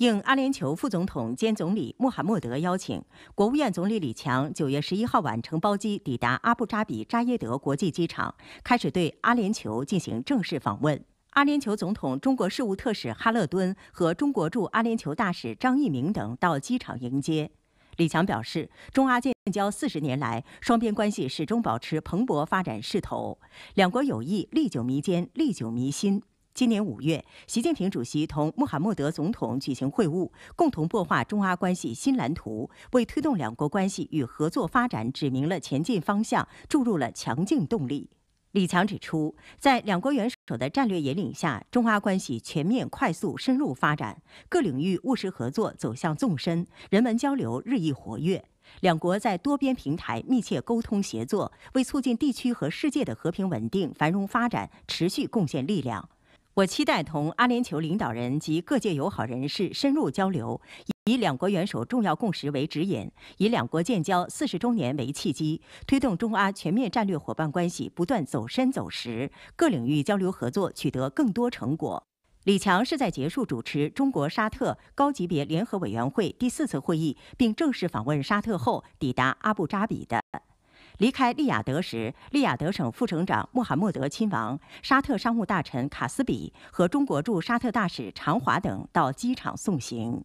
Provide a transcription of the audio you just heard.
应阿联酋副总统兼总理穆罕默德邀请，国务院总理李强九月十一号晚乘包机抵达阿布扎比扎耶德国际机场，开始对阿联酋进行正式访问。阿联酋总统、中国事务特使哈勒敦和中国驻阿联酋大使张一明等到机场迎接。李强表示，中阿建交四十年来，双边关系始终保持蓬勃发展势头，两国友谊历久弥坚、历久弥新。今年五月，习近平主席同穆罕默德总统举行会晤，共同擘画中阿关系新蓝图，为推动两国关系与合作发展指明了前进方向，注入了强劲动力。李强指出，在两国元首的战略引领下，中阿关系全面、快速、深入发展，各领域务实合作走向纵深，人文交流日益活跃，两国在多边平台密切沟通协作，为促进地区和世界的和平稳定、繁荣发展持续贡献力量。我期待同阿联酋领导人及各界友好人士深入交流，以两国元首重要共识为指引，以两国建交四十周年为契机，推动中阿全面战略伙伴关系不断走深走实，各领域交流合作取得更多成果。李强是在结束主持中国沙特高级别联合委员会第四次会议，并正式访问沙特后抵达阿布扎比的。离开利雅得时，利雅得省副省长穆罕默德亲王、沙特商务大臣卡斯比和中国驻沙特大使常华等到机场送行。